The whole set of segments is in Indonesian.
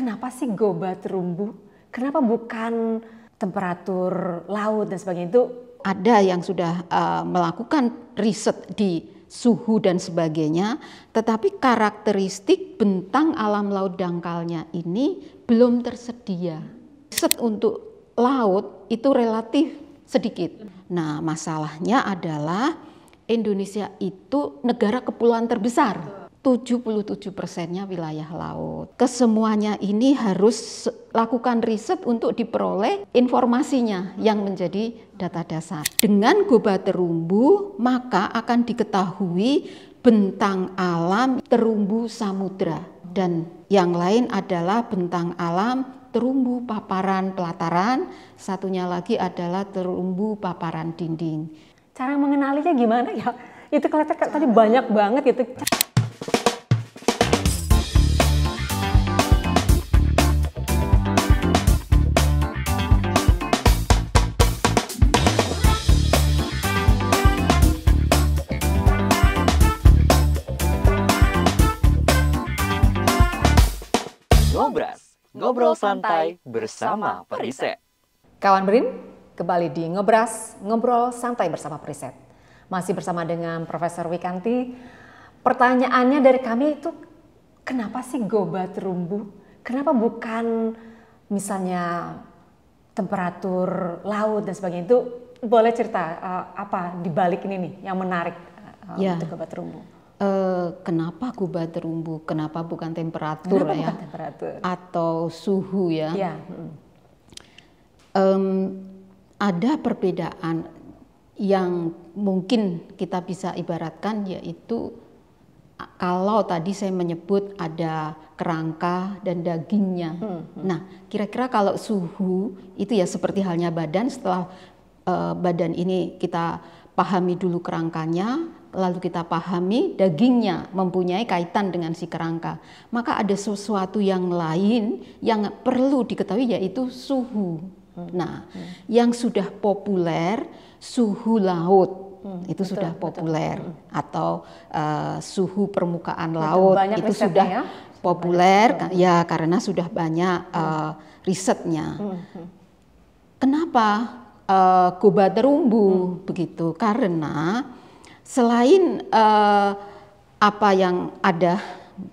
kenapa sih gobat terumbu? Kenapa bukan temperatur laut dan sebagainya itu? Ada yang sudah uh, melakukan riset di suhu dan sebagainya, tetapi karakteristik bentang alam laut dangkalnya ini belum tersedia. Riset untuk laut itu relatif sedikit. Nah, masalahnya adalah Indonesia itu negara kepulauan terbesar 77 persennya wilayah laut. Kesemuanya ini harus lakukan riset untuk diperoleh informasinya yang menjadi data dasar. Dengan goba terumbu, maka akan diketahui bentang alam terumbu samudra dan yang lain adalah bentang alam terumbu paparan pelataran, satunya lagi adalah terumbu paparan dinding. Cara mengenalinya gimana ya? Itu kelihatan tadi banyak banget gitu Ngobras, ngobrol santai bersama Periset. Kawan Brin, kembali di Ngobras, ngobrol santai bersama Periset. Masih bersama dengan Profesor Wikanti. Pertanyaannya dari kami itu, kenapa sih gobat rumbu? Kenapa bukan misalnya temperatur laut dan sebagainya itu boleh cerita uh, apa di balik ini nih yang menarik uh, ya. untuk gobat rumbu? Uh, kenapa kubah terumbu? Kenapa bukan temperatur kenapa ya? Bukan temperatur? Atau suhu ya? ya. Um, ada perbedaan yang mungkin kita bisa ibaratkan yaitu kalau tadi saya menyebut ada kerangka dan dagingnya. Hmm, hmm. Nah, kira-kira kalau suhu itu ya seperti halnya badan setelah uh, badan ini kita pahami dulu kerangkanya, lalu kita pahami dagingnya mempunyai kaitan dengan si kerangka. Maka ada sesuatu yang lain yang perlu diketahui yaitu suhu. Hmm. Nah, hmm. yang sudah populer suhu laut hmm. itu betul, sudah populer betul. Hmm. atau uh, suhu permukaan betul, laut itu sudah ya. populer banyak. ya karena sudah banyak uh, risetnya. Hmm. Kenapa uh, eh, terumbu hmm. begitu? Karena Selain uh, apa yang ada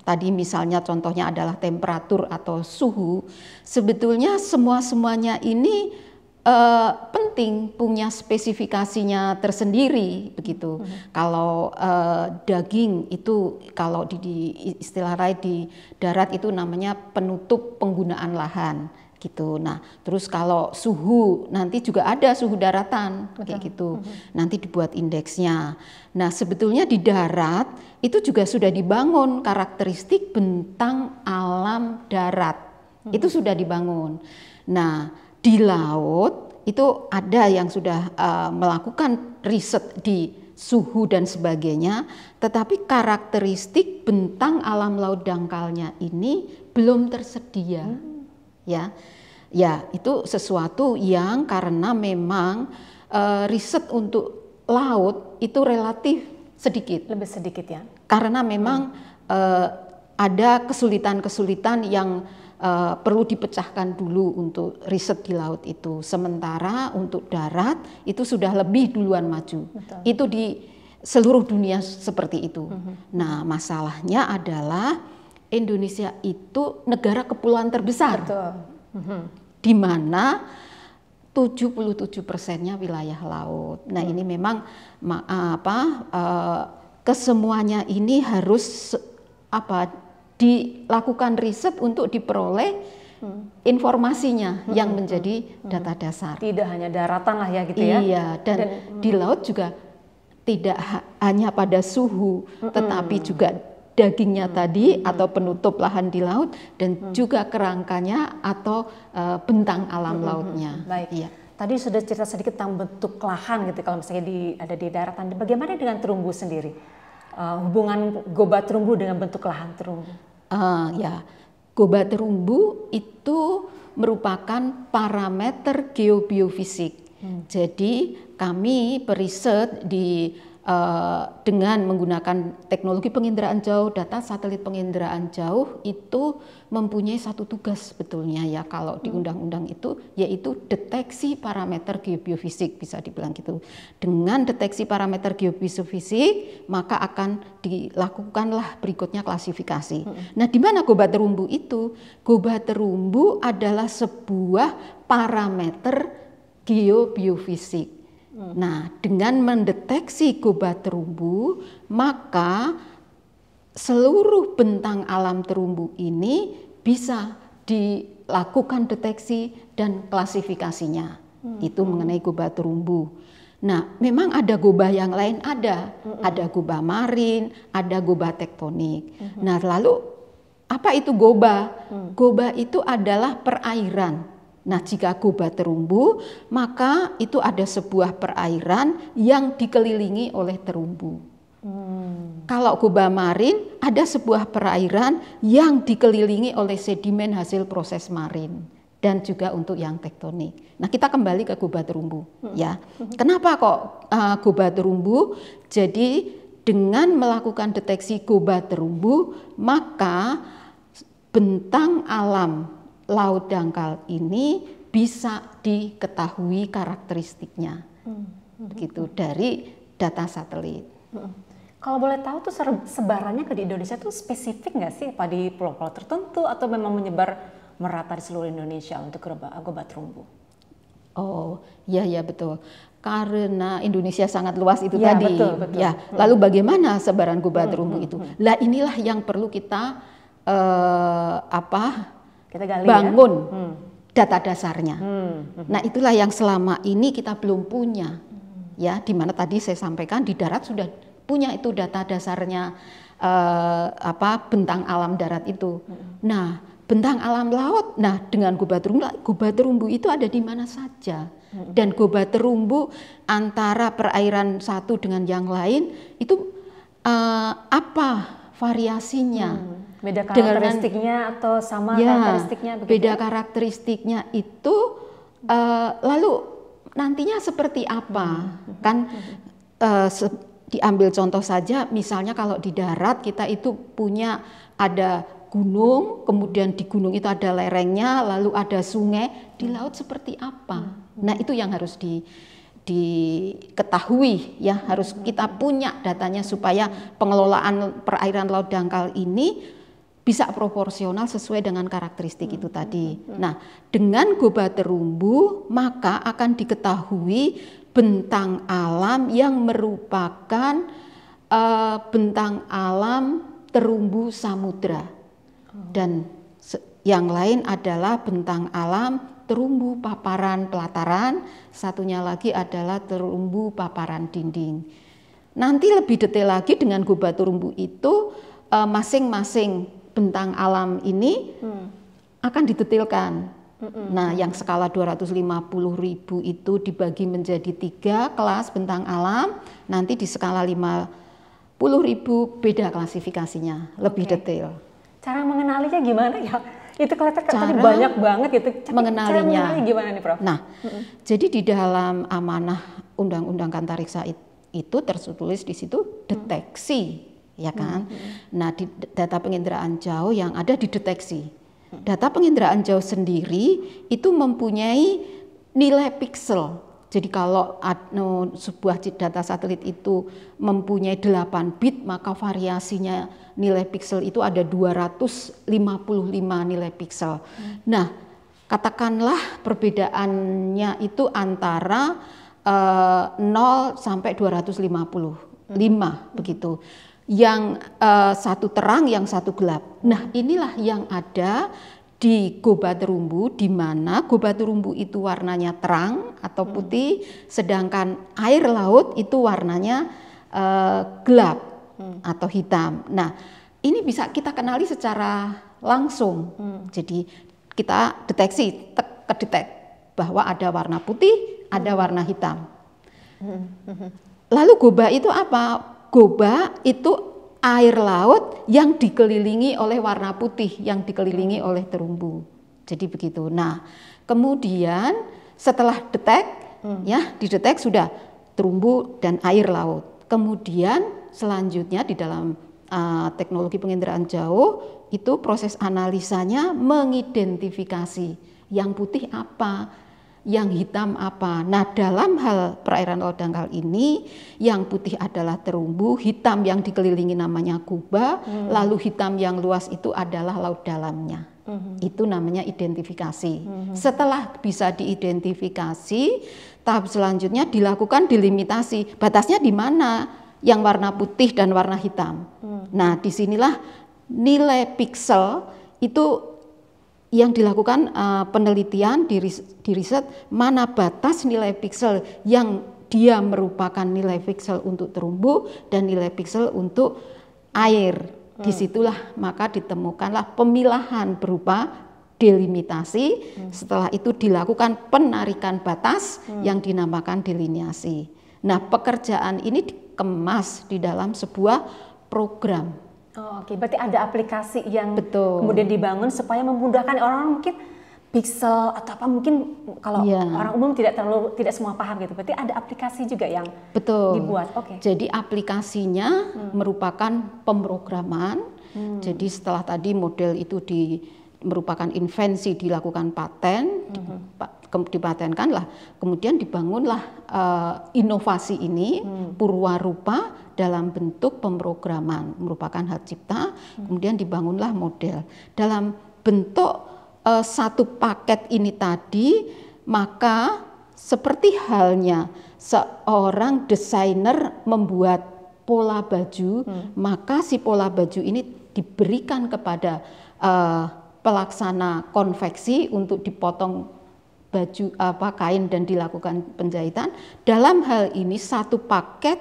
tadi misalnya contohnya adalah temperatur atau suhu, sebetulnya semua-semuanya ini uh, penting punya spesifikasinya tersendiri begitu. Hmm. Kalau uh, daging itu kalau di, di istilah di darat itu namanya penutup penggunaan lahan gitu. Nah, terus kalau suhu nanti juga ada suhu daratan Betul. kayak gitu. Mm -hmm. Nanti dibuat indeksnya. Nah, sebetulnya di darat itu juga sudah dibangun karakteristik bentang alam darat. Mm -hmm. Itu sudah dibangun. Nah, di laut itu ada yang sudah uh, melakukan riset di suhu dan sebagainya, tetapi karakteristik bentang alam laut dangkalnya ini belum tersedia. Hmm ya ya itu sesuatu yang karena memang uh, riset untuk laut itu relatif sedikit lebih sedikit ya karena memang hmm. uh, ada kesulitan-kesulitan yang uh, perlu dipecahkan dulu untuk riset di laut itu sementara untuk darat itu sudah lebih duluan maju Betul. itu di seluruh dunia seperti itu hmm. nah masalahnya adalah Indonesia itu negara kepulauan terbesar. Betul. Mhm. Di mana 77 persennya wilayah laut. Nah hmm. ini memang eh, apa eh, kesemuanya ini harus apa dilakukan riset untuk diperoleh hmm. informasinya hmm. yang menjadi hmm. Hmm. data dasar. Tidak hanya daratan lah ya gitu ya. Iya dan, dan di laut juga tidak hanya pada suhu tetapi juga dagingnya hmm. tadi atau penutup lahan di laut dan hmm. juga kerangkanya atau uh, bentang alam hmm, hmm, hmm. lautnya. Baik. Iya. Tadi sudah cerita sedikit tentang bentuk lahan gitu kalau misalnya di ada di daratan. Bagaimana dengan terumbu sendiri? Uh, hubungan goba terumbu dengan bentuk lahan terumbu? Uh, ya, goba terumbu itu merupakan parameter geobiofisik. Hmm. Jadi kami periset di Eh, dengan menggunakan teknologi penginderaan jauh, data satelit penginderaan jauh itu mempunyai satu tugas sebetulnya ya kalau di hmm. undang-undang itu yaitu deteksi parameter geofisik bisa dibilang gitu. Dengan deteksi parameter geofisik maka akan dilakukanlah berikutnya klasifikasi. Hmm. Nah, di mana gobat terumbu itu? Gobat terumbu adalah sebuah parameter geofisik. Hmm. Nah, dengan mendeteksi kubah terumbu, maka seluruh bentang alam terumbu ini bisa dilakukan deteksi dan klasifikasinya. Hmm. Itu mengenai kubah terumbu. Nah, memang ada gubah yang lain ada. Hmm. Ada gubah marin, ada gubah tektonik. Hmm. Nah, lalu apa itu goba? Hmm. Goba itu adalah perairan Nah, jika goba terumbu, maka itu ada sebuah perairan yang dikelilingi oleh terumbu. Hmm. Kalau goba marin, ada sebuah perairan yang dikelilingi oleh sedimen hasil proses marin dan juga untuk yang tektonik. Nah, kita kembali ke goba terumbu, hmm. ya. Kenapa kok uh, eh, goba terumbu? Jadi dengan melakukan deteksi goba terumbu, maka bentang alam laut dangkal ini bisa diketahui karakteristiknya. Hmm. hmm Begitu hmm. dari data satelit. Hmm, hmm. Kalau boleh tahu tuh sebarannya ke di Indonesia tuh spesifik nggak sih? Apa di pulau-pulau tertentu atau memang menyebar merata di seluruh Indonesia untuk agobat terumbu? Oh, ya ya betul. Karena Indonesia sangat luas itu ya, tadi. Betul, betul. Ya, lalu bagaimana sebaran gobat terumbu hmm, itu? Lah inilah yang perlu kita uh, apa? kita gali, ya. bangun ya? hmm. data dasarnya. Hmm, hmm, hmm. Nah itulah yang selama ini kita belum punya, hmm. ya mana tadi saya sampaikan di darat sudah punya itu data dasarnya eh, apa bentang alam darat itu. Hmm. Nah bentang alam laut, nah dengan gubah terumbu, gubah terumbu itu ada di mana saja. Hmm. Dan goba terumbu antara perairan satu dengan yang lain itu eh, apa variasinya? Hmm Beda karakteristiknya dengan, atau sama ya, karakteristiknya begitu. Beda karakteristiknya itu uh, lalu nantinya seperti apa? Hmm. hmm, hmm kan uh, diambil contoh saja misalnya kalau di darat kita itu punya ada gunung, kemudian di gunung itu ada lerengnya, lalu ada sungai, di laut seperti apa? Nah, itu yang harus di diketahui ya harus kita punya datanya supaya pengelolaan perairan laut dangkal ini bisa proporsional sesuai dengan karakteristik hmm. itu tadi. Hmm. hmm. Nah, dengan goba terumbu maka akan diketahui bentang alam yang merupakan uh, bentang alam terumbu samudra. Oh. Dan yang lain adalah bentang alam terumbu paparan pelataran, satunya lagi adalah terumbu paparan dinding. Nanti lebih detail lagi dengan goba terumbu itu eh, masing-masing bentang alam ini hmm. akan didetilkan. Hmm. Nah, yang skala puluh ribu itu dibagi menjadi tiga kelas bentang alam, nanti di skala puluh ribu beda klasifikasinya, lebih okay. detail. Cara mengenalinya gimana ya? itu kelihatan cara tadi banyak banget itu Cara mengenalinya. gimana nih, Prof? Nah, -hmm. jadi di dalam amanah Undang-Undang Kantariksa itu tertulis di situ hmm. deteksi -hmm ya hmm, kan? Hmm. Nah, di data penginderaan jauh yang ada dideteksi. Data penginderaan jauh sendiri itu mempunyai nilai piksel. Jadi kalau adno, sebuah data satelit itu mempunyai 8 bit, maka variasinya nilai piksel itu ada 255 nilai piksel. Hmm. Nah, katakanlah perbedaannya itu antara uh, eh, 0 sampai 255 hmm. begitu yang uh, satu terang, yang satu gelap. Nah, inilah yang ada di gobat di mana gobat itu warnanya terang atau hmm. putih hmm. sedangkan air laut itu warnanya uh, gelap hmm. atau hitam. Nah, ini bisa kita kenali secara langsung. Hmm. Jadi kita deteksi kedetek bahwa ada warna putih, ada hmm. warna hitam. Hmm. Lalu goba itu apa? goba itu air laut yang dikelilingi oleh warna putih, yang dikelilingi oleh terumbu. Jadi begitu. Nah, kemudian setelah detek, hmm. ya didetek sudah terumbu dan air laut. Kemudian selanjutnya di dalam uh, teknologi penginderaan jauh itu proses analisanya mengidentifikasi yang putih apa, yang hitam apa. Nah, dalam hal perairan laut dangkal ini, yang putih adalah terumbu, hitam yang dikelilingi namanya kuba, hmm. lalu hitam yang luas itu adalah laut dalamnya. Hmm. Itu namanya identifikasi. Hmm. Setelah bisa diidentifikasi, tahap selanjutnya dilakukan delimitasi. Batasnya di mana? Yang warna putih dan warna hitam. Hmm. Nah, disinilah nilai piksel itu yang dilakukan uh, penelitian di, di riset mana batas nilai piksel yang dia merupakan nilai piksel untuk terumbu dan nilai piksel untuk air. Hmm. Disitulah maka ditemukanlah pemilahan berupa delimitasi. Hmm. Setelah itu dilakukan penarikan batas hmm. yang dinamakan delineasi. Nah, pekerjaan ini dikemas di dalam sebuah program Oh, Oke, okay. berarti ada aplikasi yang Betul. kemudian dibangun supaya memudahkan orang mungkin pixel atau apa mungkin kalau yeah. orang umum tidak terlalu tidak semua paham gitu. Berarti ada aplikasi juga yang Betul. dibuat. Oke. Okay. Jadi aplikasinya hmm. merupakan pemrograman. Hmm. Jadi setelah tadi model itu di merupakan invensi dilakukan paten, hmm dipatenkanlah, kemudian dibangunlah uh, inovasi ini hmm. rupa dalam bentuk pemrograman merupakan hak cipta, hmm. kemudian dibangunlah model dalam bentuk uh, satu paket ini tadi maka seperti halnya seorang desainer membuat pola baju, hmm. maka si pola baju ini diberikan kepada uh, pelaksana konveksi untuk dipotong baju apa kain dan dilakukan penjahitan. Dalam hal ini satu paket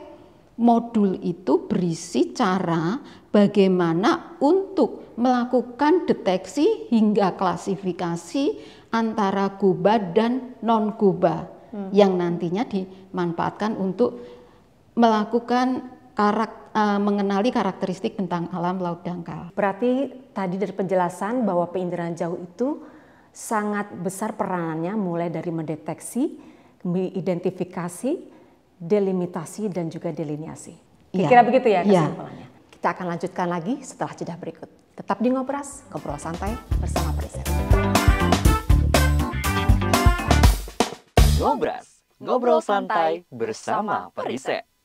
modul itu berisi cara bagaimana untuk melakukan deteksi hingga klasifikasi antara guba dan non guba hmm. yang nantinya dimanfaatkan untuk melakukan karak, uh, mengenali karakteristik tentang alam laut dangkal. Berarti tadi dari penjelasan bahwa penginderaan jauh itu sangat besar peranannya mulai dari mendeteksi, mengidentifikasi, delimitasi dan juga delineasi. Iya. Kira-kira ya. begitu ya iya. kesimpulannya. Ya. Kita akan lanjutkan lagi setelah jeda berikut. Tetap di ngobras, ngobrol santai bersama Preset. Ngobras, ngobrol santai bersama Periset.